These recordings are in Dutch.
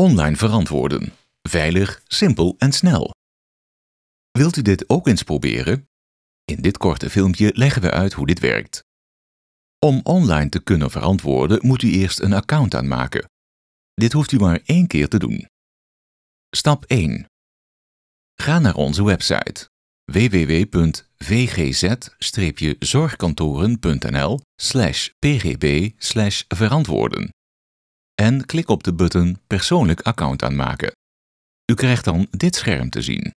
Online verantwoorden. Veilig, simpel en snel. Wilt u dit ook eens proberen? In dit korte filmpje leggen we uit hoe dit werkt. Om online te kunnen verantwoorden moet u eerst een account aanmaken. Dit hoeft u maar één keer te doen. Stap 1. Ga naar onze website www.vgz-zorgkantoren.nl pgb verantwoorden en klik op de button Persoonlijk account aanmaken. U krijgt dan dit scherm te zien.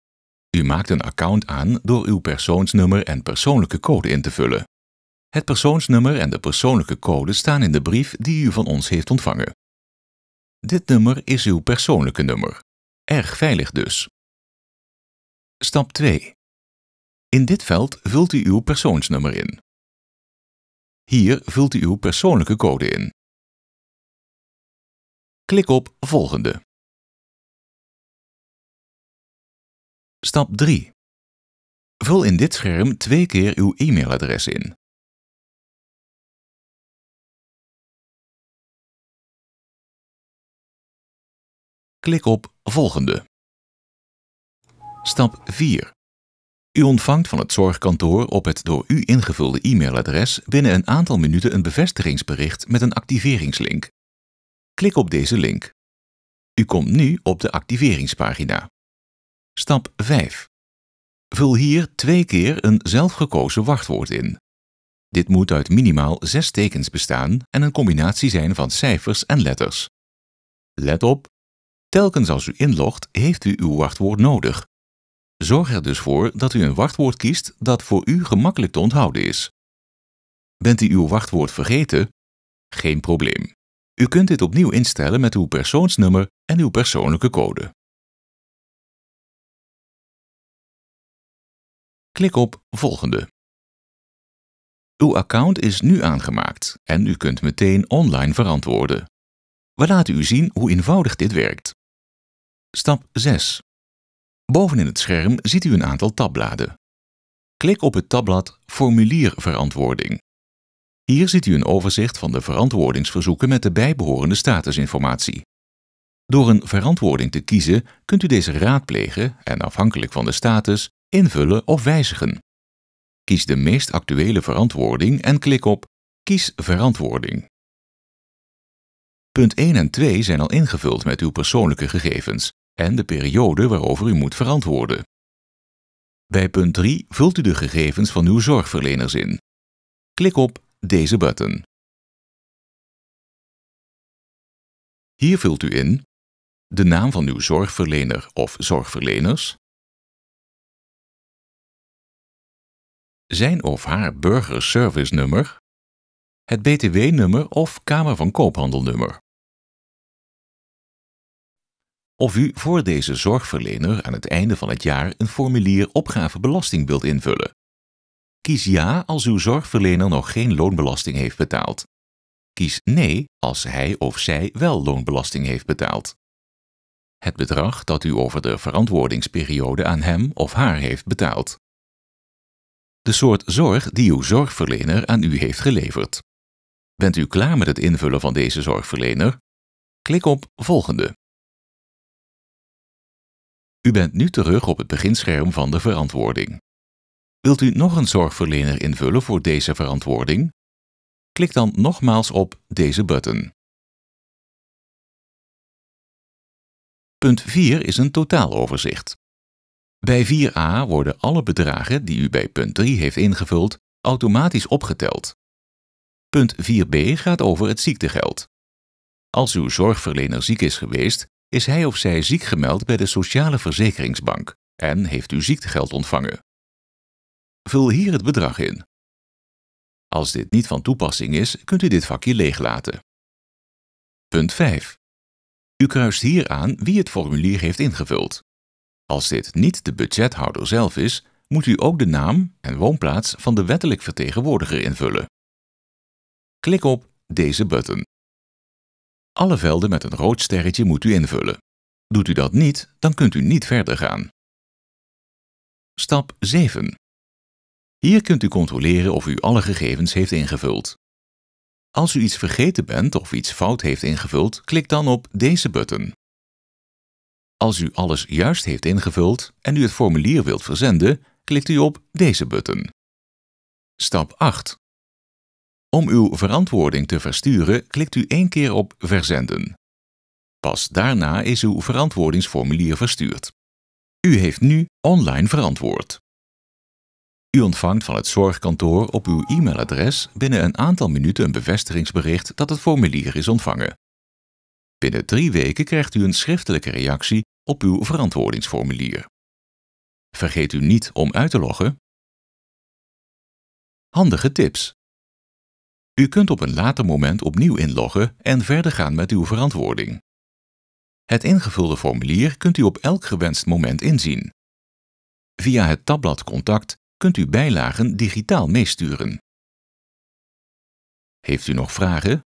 U maakt een account aan door uw persoonsnummer en persoonlijke code in te vullen. Het persoonsnummer en de persoonlijke code staan in de brief die u van ons heeft ontvangen. Dit nummer is uw persoonlijke nummer. Erg veilig dus. Stap 2. In dit veld vult u uw persoonsnummer in. Hier vult u uw persoonlijke code in. Klik op Volgende. Stap 3. Vul in dit scherm twee keer uw e-mailadres in. Klik op Volgende. Stap 4. U ontvangt van het zorgkantoor op het door u ingevulde e-mailadres binnen een aantal minuten een bevestigingsbericht met een activeringslink. Klik op deze link. U komt nu op de activeringspagina. Stap 5. Vul hier twee keer een zelfgekozen wachtwoord in. Dit moet uit minimaal zes tekens bestaan en een combinatie zijn van cijfers en letters. Let op, telkens als u inlogt heeft u uw wachtwoord nodig. Zorg er dus voor dat u een wachtwoord kiest dat voor u gemakkelijk te onthouden is. Bent u uw wachtwoord vergeten? Geen probleem. U kunt dit opnieuw instellen met uw persoonsnummer en uw persoonlijke code. Klik op Volgende. Uw account is nu aangemaakt en u kunt meteen online verantwoorden. We laten u zien hoe eenvoudig dit werkt. Stap 6. Bovenin het scherm ziet u een aantal tabbladen. Klik op het tabblad Formulier verantwoording. Hier ziet u een overzicht van de verantwoordingsverzoeken met de bijbehorende statusinformatie. Door een verantwoording te kiezen kunt u deze raadplegen en afhankelijk van de status invullen of wijzigen. Kies de meest actuele verantwoording en klik op Kies verantwoording. Punt 1 en 2 zijn al ingevuld met uw persoonlijke gegevens en de periode waarover u moet verantwoorden. Bij punt 3 vult u de gegevens van uw zorgverleners in. Klik op deze button. Hier vult u in de naam van uw zorgverlener of zorgverleners, zijn of haar burgerservice-nummer, het BTW-nummer of Kamer van koophandelnummer, Of u voor deze zorgverlener aan het einde van het jaar een formulier opgave wilt invullen. Kies ja als uw zorgverlener nog geen loonbelasting heeft betaald. Kies nee als hij of zij wel loonbelasting heeft betaald. Het bedrag dat u over de verantwoordingsperiode aan hem of haar heeft betaald. De soort zorg die uw zorgverlener aan u heeft geleverd. Bent u klaar met het invullen van deze zorgverlener? Klik op Volgende. U bent nu terug op het beginscherm van de verantwoording. Wilt u nog een zorgverlener invullen voor deze verantwoording? Klik dan nogmaals op deze button. Punt 4 is een totaaloverzicht. Bij 4a worden alle bedragen die u bij punt 3 heeft ingevuld automatisch opgeteld. Punt 4b gaat over het ziektegeld. Als uw zorgverlener ziek is geweest, is hij of zij ziek gemeld bij de Sociale Verzekeringsbank en heeft u ziektegeld ontvangen. Vul hier het bedrag in. Als dit niet van toepassing is, kunt u dit vakje leeglaten. Punt 5. U kruist hier aan wie het formulier heeft ingevuld. Als dit niet de budgethouder zelf is, moet u ook de naam en woonplaats van de wettelijk vertegenwoordiger invullen. Klik op deze button. Alle velden met een rood sterretje moet u invullen. Doet u dat niet, dan kunt u niet verder gaan. Stap 7. Hier kunt u controleren of u alle gegevens heeft ingevuld. Als u iets vergeten bent of iets fout heeft ingevuld, klik dan op deze button. Als u alles juist heeft ingevuld en u het formulier wilt verzenden, klikt u op deze button. Stap 8. Om uw verantwoording te versturen, klikt u één keer op Verzenden. Pas daarna is uw verantwoordingsformulier verstuurd. U heeft nu online verantwoord. U ontvangt van het zorgkantoor op uw e-mailadres binnen een aantal minuten een bevestigingsbericht dat het formulier is ontvangen. Binnen drie weken krijgt u een schriftelijke reactie op uw verantwoordingsformulier. Vergeet u niet om uit te loggen. Handige tips. U kunt op een later moment opnieuw inloggen en verder gaan met uw verantwoording. Het ingevulde formulier kunt u op elk gewenst moment inzien. Via het tabblad Contact kunt u bijlagen digitaal meesturen. Heeft u nog vragen?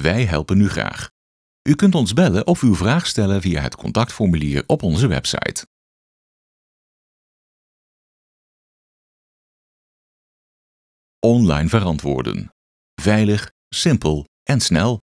Wij helpen u graag. U kunt ons bellen of uw vraag stellen via het contactformulier op onze website. Online verantwoorden. Veilig, simpel en snel.